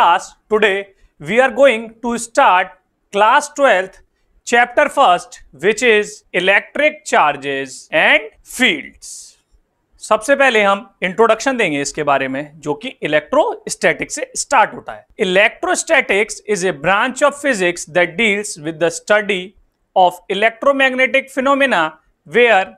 class today we are going to start class 12th chapter first which is electric charges and fields सबसे पहले हम introduction देंगे इसके बारे में जो कि इलेक्ट्रोस्टैटिक्स से स्टार्ट होता है electrostatics is a branch of physics that deals with the study of electromagnetic phenomena where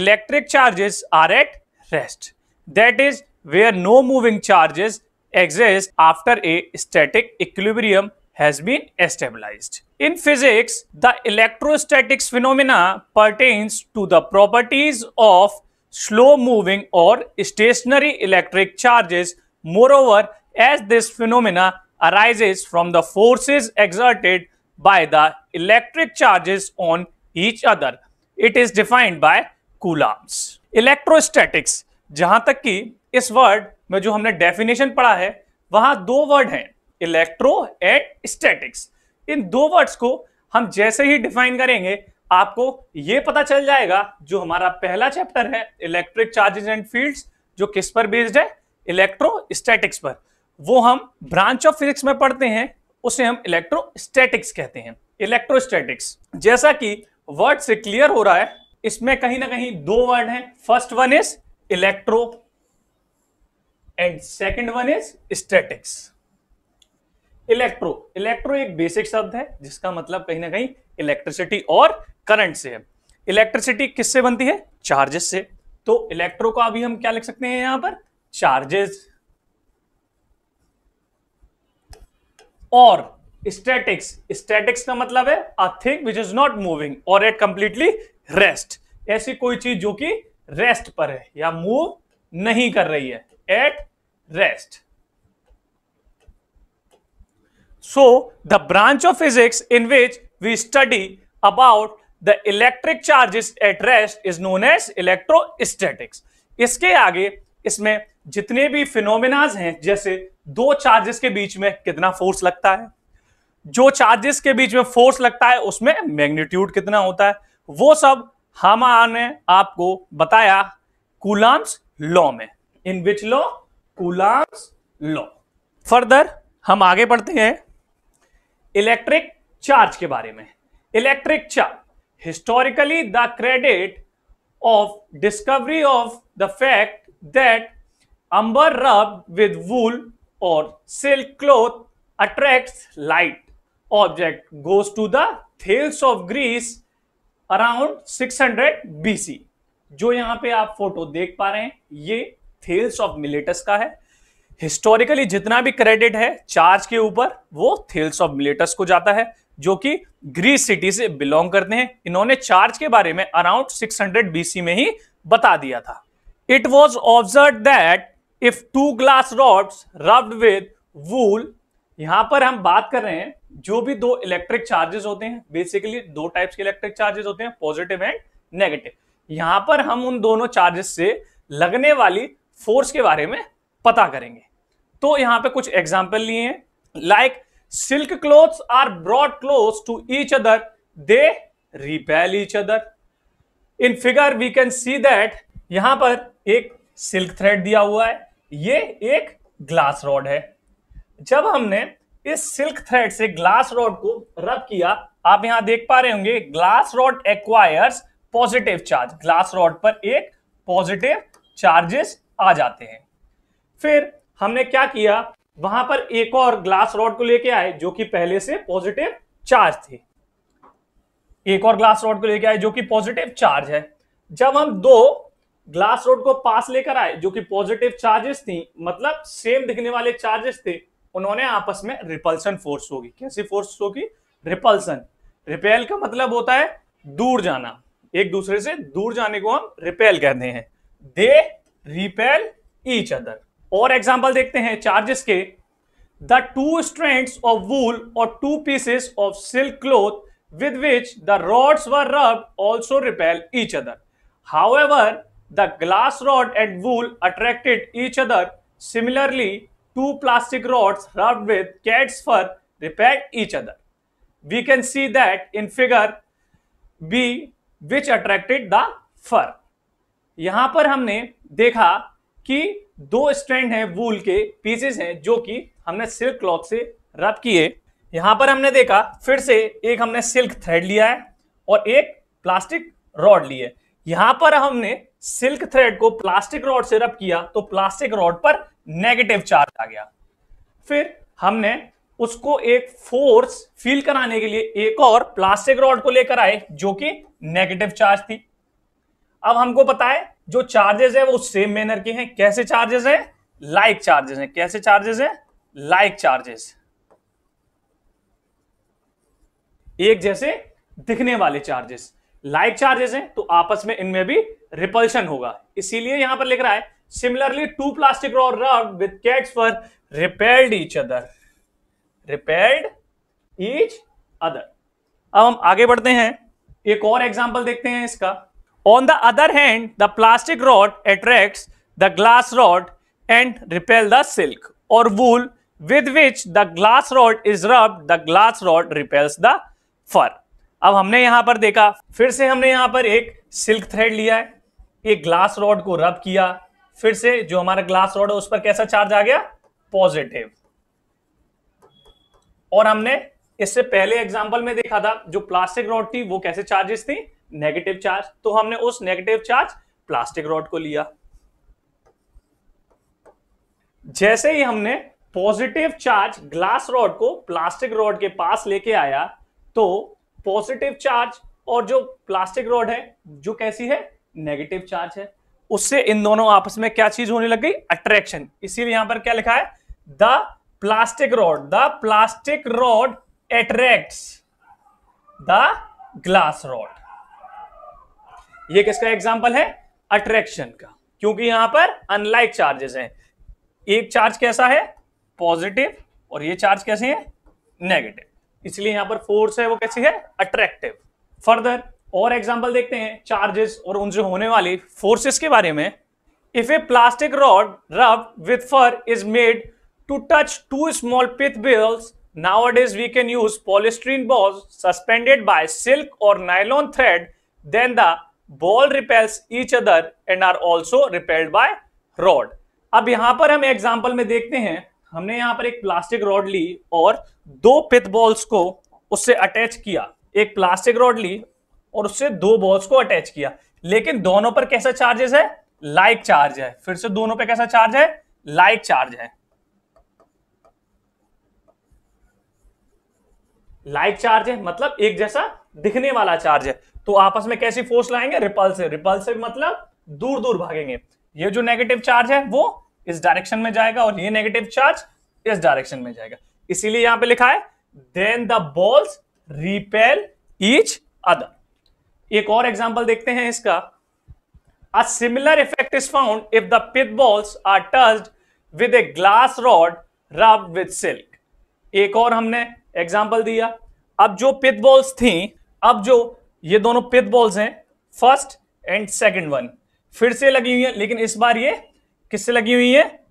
electric charges are at rest that is where no moving charges exist after a static equilibrium has been stabilized. In physics, the electrostatics phenomena pertains to the properties of slow moving or stationary electric charges. Moreover, as this phenomena arises from the forces exerted by the electric charges on each other, it is defined by Coulombs. Electrostatics, जहां तक कि इस word में जो हमने definition पढ़ा है वहां दो वर्ड हैं इलेक्ट्रो एंड स्टैटिक्स इन दो वर्ड्स को हम जैसे ही डिफाइन करेंगे आपको ये पता चल जाएगा जो हमारा पहला चैप्टर है इलेक्ट्रिक चार्जेस एंड फील्ड्स जो किस पर बेस्ड है इलेक्ट्रोस्टैटिक्स पर वो हम ब्रांच ऑफ फिजिक्स में पढ़ते हैं उसे हम इलेक्ट्रोस्टैटिक्स कहते हैं इलेक्ट्रोस्टैटिक्स जैसा कि वर्ड से क्लियर हो रहा है इसमें कहीं ना कहीं दो वर्ड हैं first one is electro and second one is statics electro electro एक बेसिक शब्द है जिसका मतलब कहीं ना कहीं इलेक्ट्रिसिटी और करंट से है इलेक्ट्रिसिटी किससे बनती है चार्जेस से तो इलेक्ट्रो को अभी हम क्या लिख सकते हैं यहां पर चार्जेस और स्टैटिक्स स्टैटिक्स का मतलब है a thing which is not moving और एट कंप्लीटली रेस्ट ऐसी कोई चीज जो कि रेस्ट पर है या मूव नहीं कर रही है at rest so the branch of physics in which we study about the electric charges at rest is known as statics इसके आगे इसमें जितने भी फिनोमिनाज हैं जैसे दो चार्जेस के बीच में कितना फोर्स लगता है जो चार्जेस के बीच में फोर्स लगता है उसमें मैग्नीट्यूड कितना होता है वो सब आने आपको बताया कूलाम्स लॉ में in which law Coulomb's law further हम आगे बढ़ते हैं इलेक्ट्रिक चार्ज के बारे में electric charge historically the credit of discovery of the fact that amber rubbed with wool or silk cloth attracts light object goes to the thales of greece around 600 bc जो यहां पे आप photo देख पा रहे हैं ये थेल्स ऑफ मिलेटस का है हिस्टोरिकली जितना भी क्रेडिट है चार्ज के ऊपर वो थेल्स ऑफ मिलेटस को जाता है जो कि ग्रीस सिटी से बिलोंग करते हैं इन्होंने चार्ज के बारे में अराउंड 600 हंड्रेड बीसी में ही बता दिया था it was observe that if two glass rod rubbed with wool यहां पर हम बात कर रहे हैं जो भी दो इलेक्ट्रिक चार्जेस होते हैं बेसिकली दो टाइप्स के इलेक्ट्रिक चार्जेस होते हैं पॉजिटिव एंड नेगेटिव यहां पर हम उन दोनों चार्जेस से लगने वाली फोर्स के बारे में पता करेंगे तो यहां पे कुछ एग्जाम्पल लिए हैं like silk clothes are brought close to each other they repel each other in figure we can see that यहां पर एक सिल्क थ्रेड दिया हुआ है ये एक ग्लास रॉड है जब हमने इस सिल्क थ्रेड से ग्लास रॉड को रब किया आप यहां देख पा रहे होंगे glass rod acquires positive charge glass rod पर एक पॉजिटिव चार्जेस आ जाते हैं फिर हमने क्या किया वहां पर एक और ग्लास रॉड को लेके आए जो कि पहले से पॉजिटिव चार्ज थे एक और ग्लास रॉड को लेके आए जो कि पॉजिटिव चार्ज है जब हम दो ग्लास रॉड को पास लेकर आए जो कि पॉजिटिव चार्जेस थी मतलब सेम दिखने वाले चार्जेस थे उन्होंने आपस में रिपल्सन फोर्स होगी कैसी फोर्स होगी रिपल्सन रिपेल का मतलब होता है दूर जाना एक दूसरे से दूर जाने को हम रिपेल कहते हैं दे रिपेल ईच अदर और एग्जाम्पल देखते हैं चार्जेस के the two strands of wool और two pieces of silk cloth with which the rods were rub also repel each other however the glass rod and wool attracted each other similarly two plastic rods rub with cat's fur repel each other we can see that in figure B which attracted the fur यहां पर हमने देखा कि दो strand हैं वूल के pieces हैं जो कि हमने सिल्क क्लॉथ से रब किए यहां पर हमने देखा फिर से एक हमने सिल्क थ्रेड लिया है और एक प्लास्टिक रॉड ली है यहां पर हमने सिल्क थ्रेड को प्लास्टिक रॉड से रब किया तो प्लास्टिक रॉड पर नेगेटिव चार्ज आ गया फिर हमने उसको एक फोर्स फील कराने के लिए एक और प्लास्टिक रॉड को लेकर आए जो कि नेगेटिव चार्ज थी अब हमको पता है जो चार्जेस है वो सेम मैनर के हैं कैसे चार्जेस हैं लाइक चार्जेस हैं कैसे चार्जेस हैं लाइक चार्जेस एक जैसे दिखने वाले चार्जेस लाइक चार्जेस हैं तो आपस में इनमें भी रिपल्शन होगा इसीलिए यहां पर लिख रहा है similarly two plastic rod rub with cat's fur repelled each other repelled each other अब हम आगे बढ़ते हैं एक और एग्जाम्पल देखते हैं इसका On the other hand, the plastic rod attracts the glass rod and repel the silk or wool with which the glass rod is rubbed, the glass rod repels the fur. अब हमने यहां पर देखा फिर से हमने यहां पर एक सिल्क थ्रेड लिया है एक ग्लास रॉड को रब किया फिर से जो हमारा ग्लास रॉड है उस पर कैसा चार्ज आ गया पॉजिटिव और हमने इससे पहले एग्जाम्पल में देखा था जो प्लास्टिक रॉड थी वो कैसे चार्जेस थी नेगेटिव चार्ज तो हमने उस नेगेटिव चार्ज प्लास्टिक रॉड को लिया जैसे ही हमने पॉजिटिव चार्ज ग्लास रॉड को प्लास्टिक रॉड के पास लेके आया तो पॉजिटिव चार्ज और जो प्लास्टिक रॉड है जो कैसी है नेगेटिव चार्ज है उससे इन दोनों आपस में क्या चीज होने लग गई अट्रैक्शन इसीलिए यहां पर क्या लिखा है the plastic rod the plastic rod attract the glass rod ये किसका एग्जाम्पल है अट्रैक्शन का क्योंकि यहां पर अनलाइक चार्जेस हैं एक चार्ज कैसा है पॉजिटिव और ये चार्ज कैसे है नेगेटिव इसलिए यहां पर फोर्स है वो कैसी है अट्रैक्टिव फर्दर और एग्जाम्पल देखते हैं चार्जेस और उनसे होने वाली फोर्सेस के बारे में if a plastic rod rub with fur is made to touch two small pith balls nowadays we can use polystyrene balls suspended by silk or nylon thread then the ball repels each other and are also repelled by rod अब यहां पर हम example में देखते हैं हमने यहां पर एक प्लास्टिक रॉड ली और दो पिथ बॉल्स को उससे अटैच किया एक प्लास्टिक रॉड ली और उससे दो बॉल्स को अटैच किया लेकिन दोनों पर कैसा चार्जेस है लाइक like चार्ज है फिर से दोनों पे कैसा चार्ज है लाइक like चार्ज है लाइक like चार्ज है मतलब एक जैसा दिखने वाला चार्ज है तो आपस में कैसी फोर्स लाएंगे रिपल्स रिपल्स मतलब दूर दूर भागेंगे ये जो नेगेटिव चार्ज है वो इस डायरेक्शन में जाएगा और ये नेगेटिव चार्ज इस डायरेक्शन में जाएगा इसीलिए यहां पे लिखा है then the balls repel each other एक और एग्जांपल देखते हैं इसका a similar effect is found if the pith balls are touched with a glass rod rub with silk एक और हमने एग्जाम्पल दिया अब जो पिथ बॉल्स थी अब जो ये दोनों पिथ बॉल्स हैं फर्स्ट एंड सेकंड वन फिर से लगी हुई है लेकिन इस बार ये किससे लगी हुई है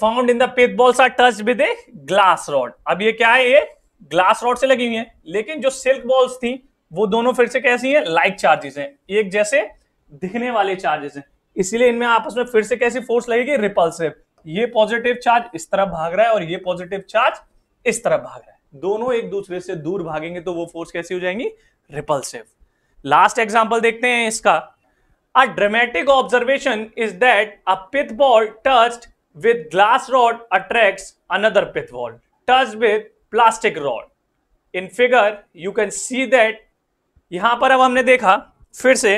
found in the pith balls are touch with a glass rod अब ये क्या है ये ग्लास रॉड से लगी हुई है लेकिन जो सिल्क बॉल्स थी वो दोनों फिर से कैसी है लाइक चार्जेस हैं एक जैसे दिखने वाले चार्जेस हैं इसीलिए इनमें आपस में फिर से कैसी फोर्स लगेगी रिपल्सिव ये पॉजिटिव चार्ज इस तरफ भाग रहा है और ये पॉजिटिव चार्ज इस तरफ भाग रहा है दोनों एक दूसरे से दूर भागेंगे तो वो फोर्स कैसी हो जाएंगी रिपल्सिव लास्ट एग्जाम्पल देखते हैं इसका a dramatic observation is that a pith ball touched with glass rod attract another pith ball touch with plastic rod in figure you can see that यहां पर अब हमने देखा फिर से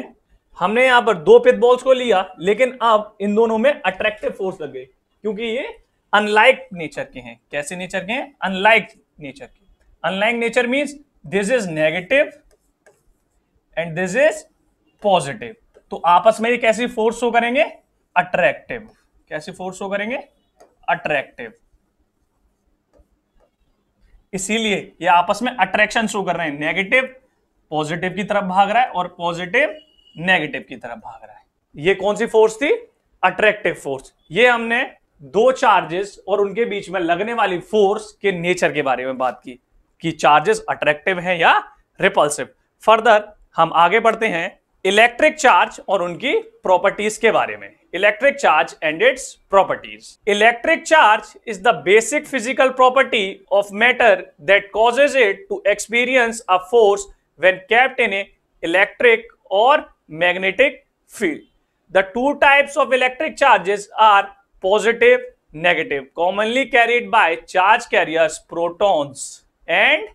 हमने यहां पर दो पिथ बॉल्स को लिया लेकिन अब इन दोनों में अट्रैक्टिव फोर्स लग गई क्योंकि ये अनलाइक नेचर के हैं कैसे नेचर के हैं अनलाइक नेचर के unlike nature means this is negative and this is positive तो आपस में ये कैसी फोर्स शो करेंगे अट्रैक्टिव कैसी फोर्स शो करेंगे अट्रैक्टिव इसीलिए ये आपस में अट्रैक्शन शो कर रहे हैं नेगेटिव पॉजिटिव की तरफ भाग रहा है और पॉजिटिव नेगेटिव की तरफ भाग रहा है ये कौन सी फोर्स थी अट्रैक्टिव फोर्स ये हमने दो चार्जेस और उनके बीच में लगने वाली फोर्स के नेचर के बारे में बात की कि चार्जेस अट्रैक्टिव हैं या रिपल्सिव फर्दर हम आगे बढ़ते हैं इलेक्ट्रिक चार्ज और उनकी प्रॉपर्टीज के बारे में electric charge and its properties electric charge is the basic physical property of matter that causes it to experience a force when kept in a electric or magnetic field the two types of electric charges are positive negative commonly carried by charge carriers protons and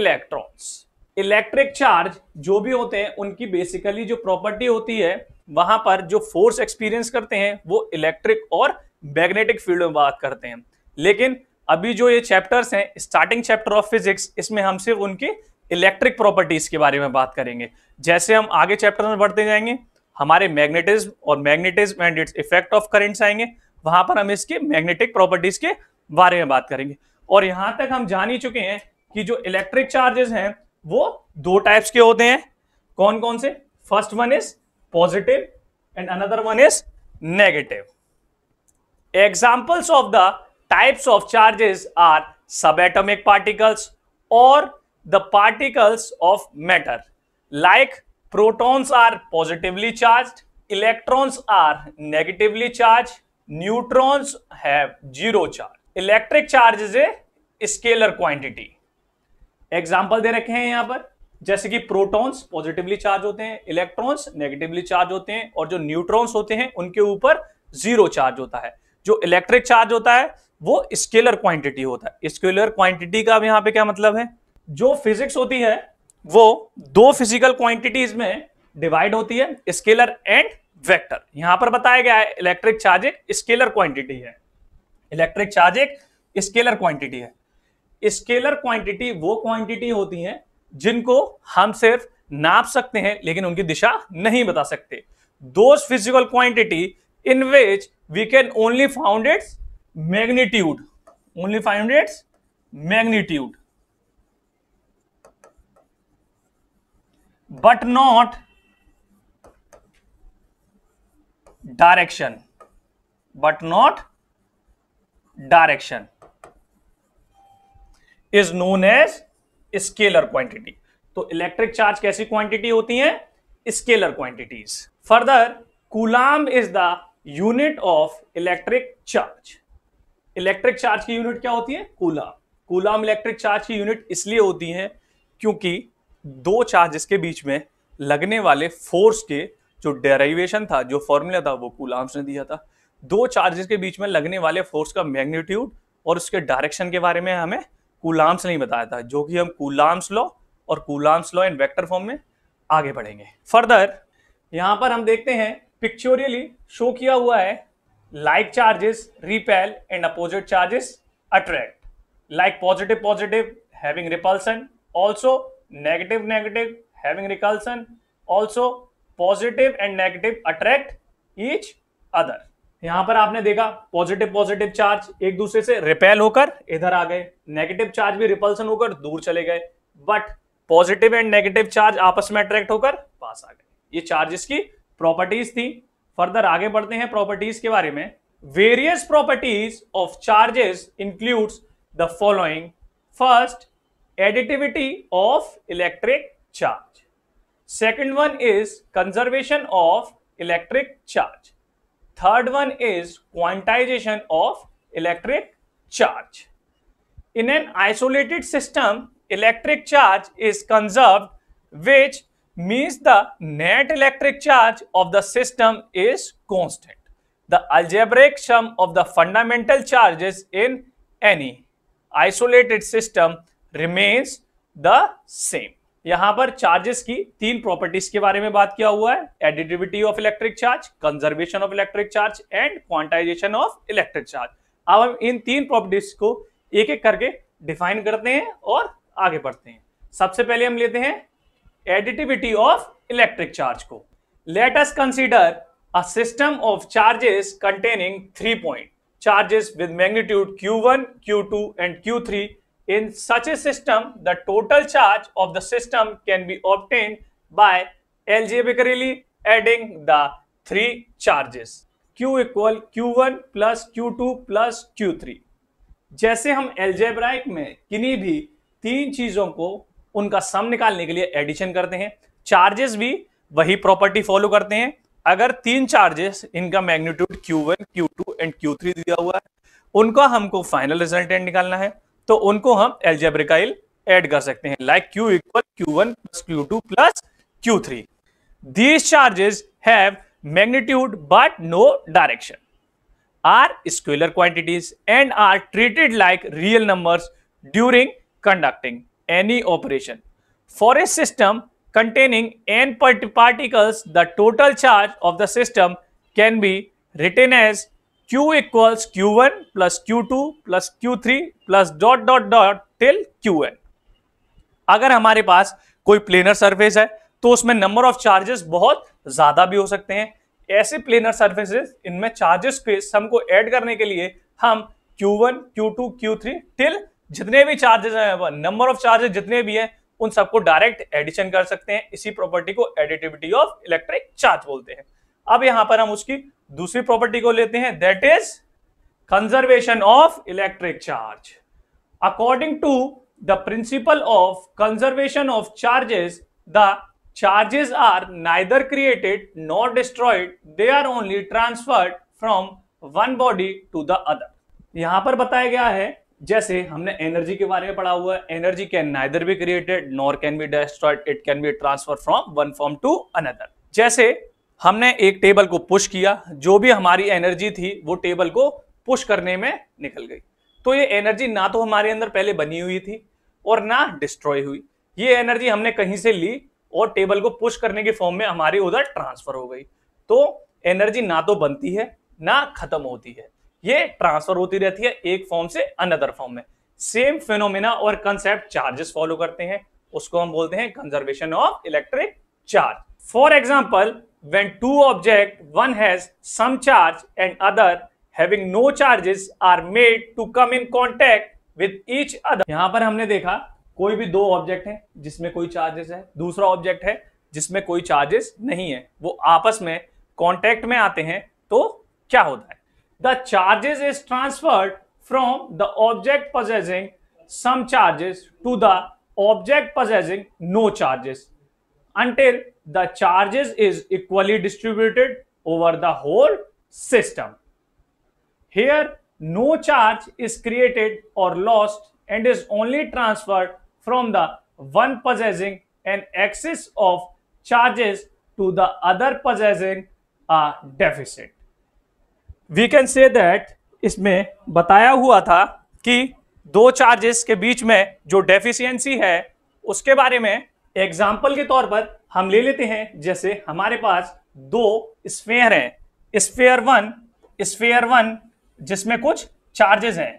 electrons electric charge जो भी होते हैं उनकी basically जो property होती है वहां पर जो फोर्स एक्सपीरियंस करते हैं वो इलेक्ट्रिक और मैग्नेटिक फील्ड में बात करते हैं लेकिन अभी जो ये चैप्टर्स हैं स्टार्टिंग चैप्टर ऑफ फिजिक्स इसमें हम सिर्फ उनके इलेक्ट्रिक प्रॉपर्टीज के बारे में बात करेंगे जैसे हम आगे चैप्टर में बढ़ते जाएंगे हमारे मैग्नेटिज्म और magnetism and its effect of currents आएंगे वहां पर हम इसके मैग्नेटिक प्रॉपर्टीज के बारे में बात करेंगे और यहां तक हम जान ही चुके हैं कि जो इलेक्ट्रिक चार्जेस हैं वो दो टाइप्स के होते हैं कौन कौन से first one is positive and another one is negative examples of the types of charges are subatomic particles or the particles of matter like protons are positively charge electrons are negatively charge neutrons have zero charge electric charge is a scalar quantity example दे रखे हैं यहाँ पर जैसे कि protons positively charge होते हैं electrons negatively charge होते हैं और जो न्यूट्रॉन्स होते हैं उनके ऊपर जीरो चार्ज होता है जो इलेक्ट्रिक चार्ज होता है वो स्केलर क्वांटिटी होता है स्केलर क्वांटिटी का अब यहाँ पे क्या मतलब है जो फिजिक्स होती है वो दो फिजिकल क्वांटिटीज में डिवाइड होती है स्केलर एंड वेक्टर यहां पर बताया गया है इलेक्ट्रिक चार्ज एक स्केलर क्वांटिटी है इलेक्ट्रिक चार्ज एक स्केलर क्वांटिटी है स्केलर क्वांटिटी वो क्वांटिटी होती हैं जिनको हम सिर्फ नाप सकते हैं लेकिन उनकी दिशा नहीं बता सकते those physical quantity in which we can only found its magnitude only found its magnitude but not direction but not direction is known as scalar quantity तो इलेक्ट्रिक चार्ज कैसी क्वांटिटी होती है scalar quantities further coulomb is the unit of electric charge electric charge की unit क्या होती है coulomb coulomb electric charge की unit इसलिए होती है क्योंकि दो चार्ज के बीच में लगने वाले फोर्स के जो डेराइवेशन था जो फॉर्मूला था वो कूलाम्स ने दिया था दो चार्जेस के बीच में लगने वाले फोर्स का मैग्नीट्यूड और उसके डायरेक्शन के बारे में हमें कूलाम्स नहीं बताया था जो कि हम कूलाम्स लॉ और Coulomb's law in vector form में आगे बढ़ेंगे फर्दर यहाँ पर हम देखते हैं पिक्चोरियली शो किया हुआ है like charges repel and opposite charges attract like positive positive having repulsion also negative negative having repulsion also positive and negative attract each other यहां पर आपने देखा पॉजिटिव पॉजिटिव चार्ज एक दूसरे से रिपेल होकर इधर आ गए नेगेटिव चार्ज भी रिपल्सन होकर दूर चले गए but positive and negative charge आपस में अट्रैक्ट होकर पास आ गए ये चार्जेस की प्रॉपर्टीज थी फर्दर आगे बढ़ते हैं प्रॉपर्टीज के बारे में various properties of charges includes the following first additivity of electric charge second one is conservation of electric charge Third one is quantization of electric charge. In an isolated system, electric charge is conserved, which means the net electric charge of the system is constant. The algebraic sum of the fundamental charges in any isolated system remains the same. यहां पर charges की तीन properties के बारे में बात किया हुआ है additivity of electric charge conservation of electric charge and quantization of electric charge अब हम इन तीन प्रॉपर्टीज को एक एक करके डिफाइन करते हैं और आगे बढ़ते हैं सबसे पहले हम लेते हैं एडिटिविटी ऑफ इलेक्ट्रिक चार्ज को let us consider a system of charges containing three point charges with Q one Q two and Q three In such a system, the total charge of the system can be obtained by algebraically adding the three charges. Q equal Q one plus Q two plus Q three जैसे हम algebraic में किन्हीं भी तीन चीजों को उनका सम निकालने के लिए एडिशन करते हैं चार्जेस भी वही प्रॉपर्टी फॉलो करते हैं अगर तीन चार्जेस इनका magnitude Q1, Q2 and Q3 दिया हुआ है उनका हमको फाइनल रिजल्टेंट निकालना है तो उनको हम एल्जेब्रिकाइल ऐड कर सकते हैं like Q equal Q one plus Q two plus Q three these charges have magnitude but no direction are scalar quantities and are treated like real numbers during conducting any operation for a system containing N particles the total charge of the system can be written as Q equals Q one plus Q two plus Q three plus dot dot dot till Q N अगर हमारे पास कोई planar surface है तो उसमें number of charges बहुत ज्यादा भी हो सकते हैं ऐसे प्लेनर सर्फेसिस इनमें चार्जेस के सम को ऐड करने के लिए हम Q1, Q2, Q3 टिल जितने भी चार्जेस हैं नंबर ऑफ चार्जेस जितने भी हैं उन सबको डायरेक्ट एडिशन कर सकते हैं इसी प्रॉपर्टी को एडिटिविटी ऑफ इलेक्ट्रिक चार्ज बोलते हैं अब यहां पर हम उसकी दूसरी प्रॉपर्टी को लेते हैं that is conservation of electric charge according to the principle of conservation of charges the charges are neither created nor destroyed they are only transferred from one body to the other यहां पर बताया गया है जैसे हमने energy के बारे में पढ़ा हुआ है energy can neither be created nor can be destroyed it can be transfer from one form to another जैसे हमने एक टेबल को पुश किया जो भी हमारी एनर्जी थी वो टेबल को पुश करने में निकल गई तो ये एनर्जी ना तो हमारे अंदर पहले बनी हुई थी और ना डिस्ट्रॉय हुई ये एनर्जी हमने कहीं से ली और टेबल को पुश करने के फॉर्म में हमारी उधर ट्रांसफर हो गई तो एनर्जी ना तो बनती है ना खत्म होती है ये ट्रांसफर होती रहती है एक फॉर्म से अनदर फॉर्म में सेम फिनोमिना और कंसेप्ट चार्जेस फॉलो करते हैं उसको हम बोलते हैं conservation of electric charge for example when two object one has some charge and other having no charges are made to come in contact with each other यहाँ पर हमने देखा कोई भी दो ऑब्जेक्ट है जिसमें कोई चार्जेस है दूसरा ऑब्जेक्ट है जिसमें कोई चार्जेस नहीं है वो आपस में कॉन्टेक्ट में आते हैं तो क्या होता है the charges is transferred from the object possessing some charges to the object possessing no charges until the charges is equally distributed over the whole system. Here, no charge is created or lost and is only transferred from the one possessing an excess of charges to the other possessing a deficit. We can say that isme bataya hua tha ki दो charges के बीच में जो deficiency है उसके बारे में example के तौर पर हम ले लेते हैं जैसे हमारे पास दो स्फेयर हैं स्फेयर वन स्फेयर वन जिसमें कुछ चार्जेस हैं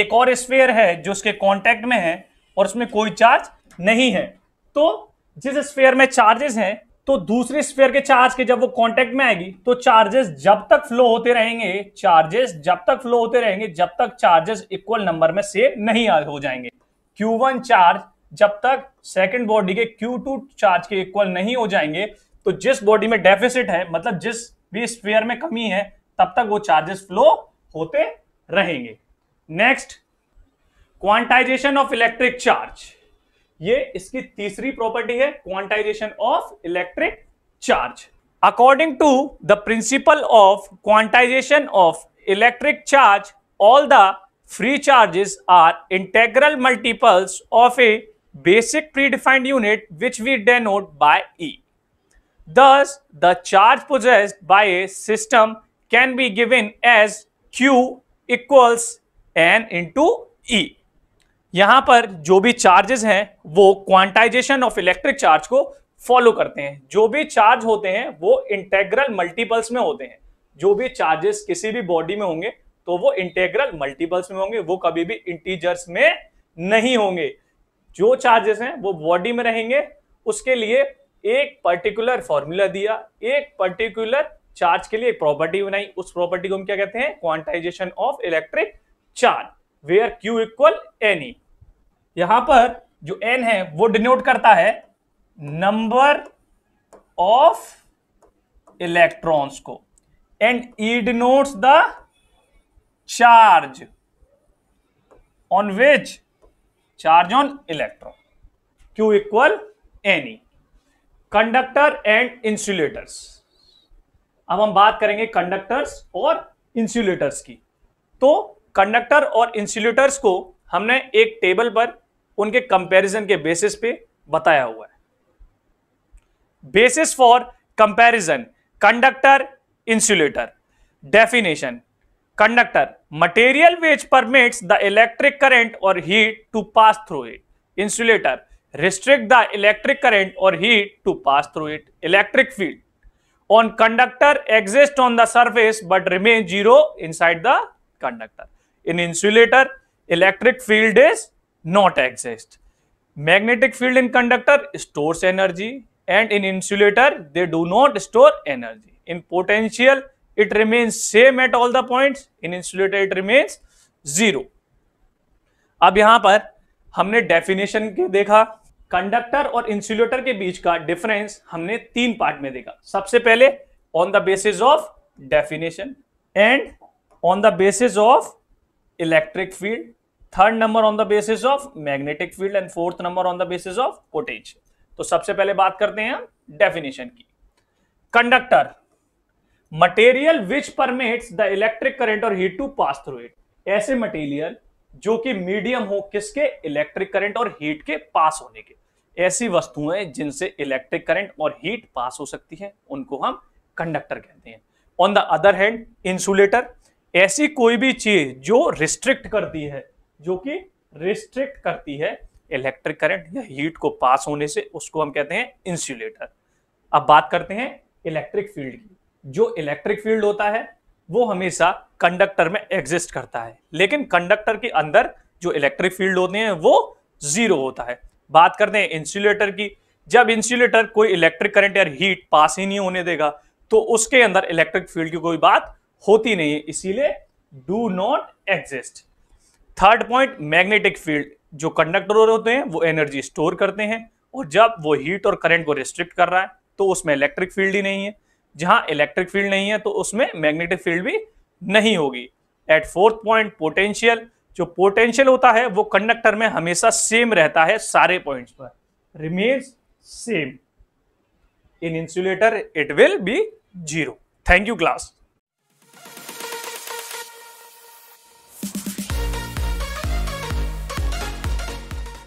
एक और स्फेयर है जो उसके कांटेक्ट में है और उसमें कोई चार्ज नहीं है तो जिस स्फेयर में चार्जेस हैं तो दूसरे स्पेयर के चार्ज के जब वो कांटेक्ट में आएगी तो चार्जेस जब तक फ्लो होते रहेंगे चार्जेस जब तक फ्लो होते रहेंगे जब तक चार्जेस इक्वल नंबर में से नहीं हो जाएंगे Q1 चार्ज जब तक सेकंड बॉडी के Q2 चार्ज के इक्वल नहीं हो जाएंगे तो जिस बॉडी में डेफिसिट है मतलब जिस भी स्पेयर में कमी है तब तक वो चार्जेस फ्लो होते रहेंगे next quantization of electric charge ये इसकी तीसरी प्रॉपर्टी है quantization of electric charge according to the principle of quantization of electric charge all the free charges are integral multiples of a basic predefined unit which we denote by e thus the charge possessed by a system can be given as Q equals n into e यहां पर जो भी charges हैं वो quantization of electric charge को follow करते हैं जो भी चार्ज होते हैं वो इंटेग्रल मल्टीपल्स में होते हैं जो भी चार्जेस किसी भी बॉडी में होंगे तो वो इंटेग्रल मल्टीपल्स में होंगे वो कभी भी इंटीजर्स में नहीं होंगे जो चार्जेस हैं वो बॉडी में रहेंगे उसके लिए एक पर्टिकुलर फॉर्मूला दिया एक पर्टिकुलर चार्ज के लिए एक प्रॉपर्टी बनाई उस प्रॉपर्टी को हम क्या कहते हैं quantization of electric charge where q equal n e यहां पर जो एन है वो डिनोट करता है नंबर ऑफ इलेक्ट्रॉन्स को and e denotes the charge on which charge on electron q equal n e conductor and insulators अब हम बात करेंगे कंडक्टर्स और इंसुलेटर्स की तो कंडक्टर और इंसुलेटर्स को हमने एक टेबल पर उनके कंपैरिजन के बेसिस पे बताया हुआ है basis for comparison conductor insulator definition conductor material which permits the electric current और heat to pass through it insulator restrict the electric current और heat to pass through it electric field on conductor exist on the surface but remain zero inside the conductor in insulator electric field is not exist magnetic field in conductor stores energy and in insulator they do not store energy in potential it remains same at all the points in insulator it remains zero अब यहां पर हमने definition के देखा conductor और insulator के बीच का difference हमने तीन पार्ट में देखा सबसे पहले on the basis of definition and on the basis of electric field third number on the basis of magnetic field and fourth number on the basis of voltage तो सबसे पहले बात करते हैं हम डेफिनेशन की conductor material which permits the electric current और heat to pass through it ऐसे मटेरियल जो कि मीडियम हो किसके इलेक्ट्रिक करंट और हीट के पास होने के ऐसी वस्तुएं जिनसे इलेक्ट्रिक करंट और हीट पास हो सकती है उनको हम कंडक्टर कहते हैं on the other hand insulator ऐसी कोई भी चीज जो रिस्ट्रिक्ट करती है जो कि रिस्ट्रिक्ट करती है इलेक्ट्रिक करंट या हीट को पास होने से उसको हम कहते हैं इंसुलेटर अब बात करते हैं इलेक्ट्रिक फील्ड की जो इलेक्ट्रिक फील्ड होता है वो हमेशा कंडक्टर में एग्जिस्ट करता है लेकिन कंडक्टर के अंदर जो इलेक्ट्रिक फील्ड होते हैं वो जीरो होता है बात करते हैं इंसुलेटर की जब इंसुलेटर कोई इलेक्ट्रिक करंट या हीट पास ही नहीं होने देगा तो उसके अंदर इलेक्ट्रिक फील्ड की कोई बात होती नहीं है इसीलिए do not exist third point magnetic field जो कंडक्टर होते हैं वो एनर्जी स्टोर करते हैं और जब वो हीट और करंट को रिस्ट्रिक्ट कर रहा है तो उसमें इलेक्ट्रिक फील्ड ही नहीं है जहां इलेक्ट्रिक फील्ड नहीं है तो उसमें मैग्नेटिक फील्ड भी नहीं होगी एट फोर्थ पॉइंट पोटेंशियल जो पोटेंशियल होता है वो कंडक्टर में हमेशा सेम रहता है सारे पॉइंट्स पर remains same in insulator it will be zero thank you class